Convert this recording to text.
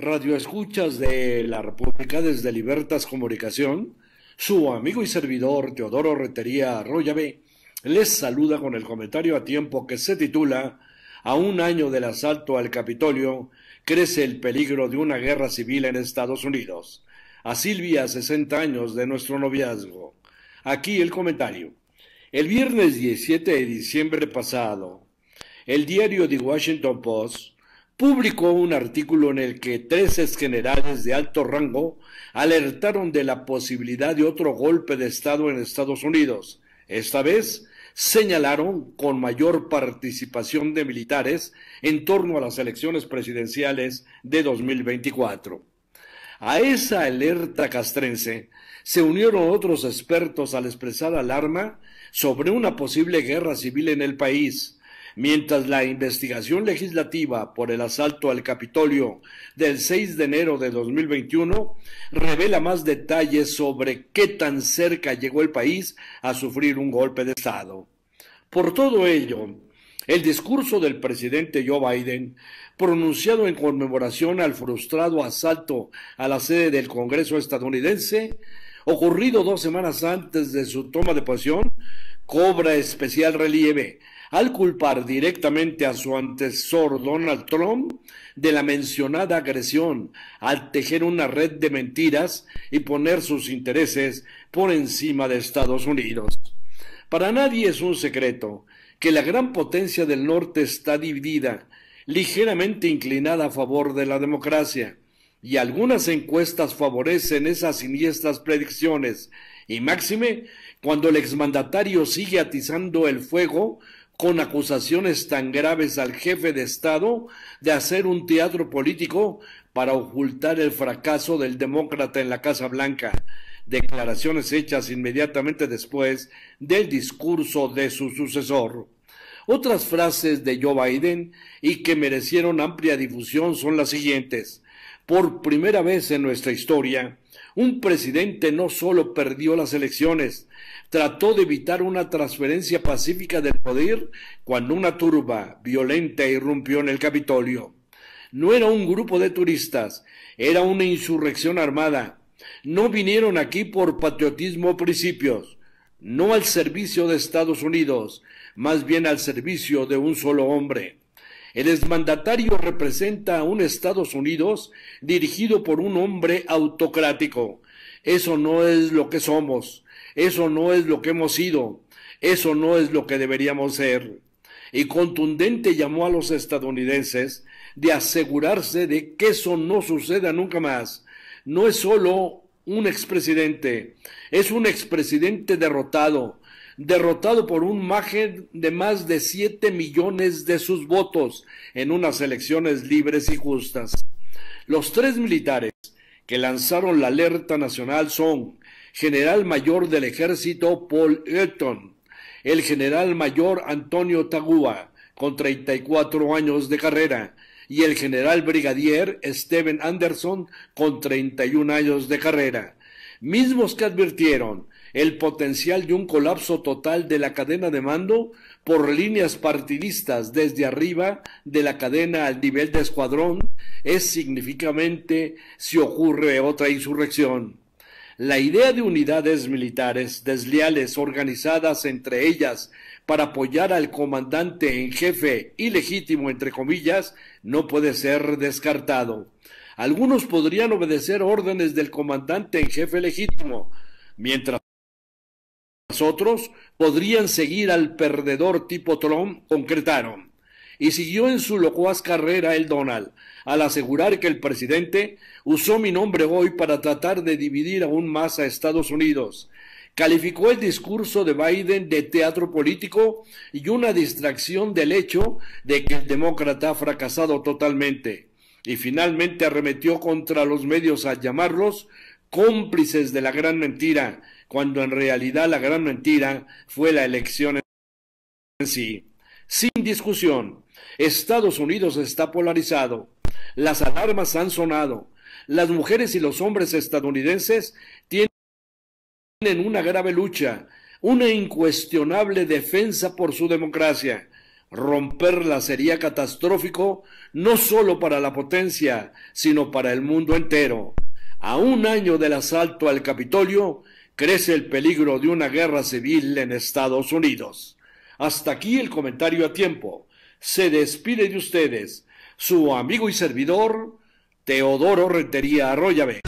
radioescuchas de la República desde Libertas Comunicación, su amigo y servidor Teodoro Retería Arroyave les saluda con el comentario a tiempo que se titula A un año del asalto al Capitolio crece el peligro de una guerra civil en Estados Unidos. A Silvia, 60 años de nuestro noviazgo. Aquí el comentario. El viernes 17 de diciembre pasado, el diario The Washington Post publicó un artículo en el que tres generales de alto rango alertaron de la posibilidad de otro golpe de Estado en Estados Unidos. Esta vez señalaron con mayor participación de militares en torno a las elecciones presidenciales de 2024. A esa alerta castrense se unieron otros expertos al expresar alarma sobre una posible guerra civil en el país, Mientras la investigación legislativa por el asalto al Capitolio del 6 de enero de 2021 revela más detalles sobre qué tan cerca llegó el país a sufrir un golpe de Estado. Por todo ello, el discurso del presidente Joe Biden, pronunciado en conmemoración al frustrado asalto a la sede del Congreso estadounidense, ocurrido dos semanas antes de su toma de posesión, cobra especial relieve al culpar directamente a su antecesor Donald Trump de la mencionada agresión, al tejer una red de mentiras y poner sus intereses por encima de Estados Unidos. Para nadie es un secreto que la gran potencia del norte está dividida, ligeramente inclinada a favor de la democracia, y algunas encuestas favorecen esas siniestras predicciones, y máxime cuando el exmandatario sigue atizando el fuego con acusaciones tan graves al jefe de Estado de hacer un teatro político para ocultar el fracaso del demócrata en la Casa Blanca. Declaraciones hechas inmediatamente después del discurso de su sucesor. Otras frases de Joe Biden y que merecieron amplia difusión son las siguientes. Por primera vez en nuestra historia, un presidente no solo perdió las elecciones, trató de evitar una transferencia pacífica del poder cuando una turba violenta irrumpió en el Capitolio. No era un grupo de turistas, era una insurrección armada. No vinieron aquí por patriotismo o principios, no al servicio de Estados Unidos, más bien al servicio de un solo hombre. El exmandatario representa a un Estados Unidos dirigido por un hombre autocrático. Eso no es lo que somos, eso no es lo que hemos sido, eso no es lo que deberíamos ser. Y contundente llamó a los estadounidenses de asegurarse de que eso no suceda nunca más. No es solo un expresidente, es un expresidente derrotado, derrotado por un margen de más de 7 millones de sus votos en unas elecciones libres y justas. Los tres militares que lanzaron la alerta nacional son General Mayor del Ejército Paul Elton, el General Mayor Antonio Tagua con 34 años de carrera, y el General Brigadier Steven Anderson, con 31 años de carrera mismos que advirtieron el potencial de un colapso total de la cadena de mando por líneas partidistas desde arriba de la cadena al nivel de escuadrón es significativamente si ocurre otra insurrección. La idea de unidades militares desleales organizadas entre ellas para apoyar al comandante en jefe ilegítimo, entre comillas, no puede ser descartado. Algunos podrían obedecer órdenes del comandante en jefe legítimo, mientras otros podrían seguir al perdedor tipo Trump, concretaron. Y siguió en su locuaz carrera el Donald, al asegurar que el presidente usó mi nombre hoy para tratar de dividir aún más a Estados Unidos. Calificó el discurso de Biden de teatro político y una distracción del hecho de que el demócrata ha fracasado totalmente y finalmente arremetió contra los medios a llamarlos cómplices de la gran mentira, cuando en realidad la gran mentira fue la elección en sí. Sin discusión, Estados Unidos está polarizado, las alarmas han sonado, las mujeres y los hombres estadounidenses tienen una grave lucha, una incuestionable defensa por su democracia. Romperla sería catastrófico no solo para la potencia, sino para el mundo entero. A un año del asalto al Capitolio, crece el peligro de una guerra civil en Estados Unidos. Hasta aquí el comentario a tiempo. Se despide de ustedes su amigo y servidor, Teodoro Retería Arroyave.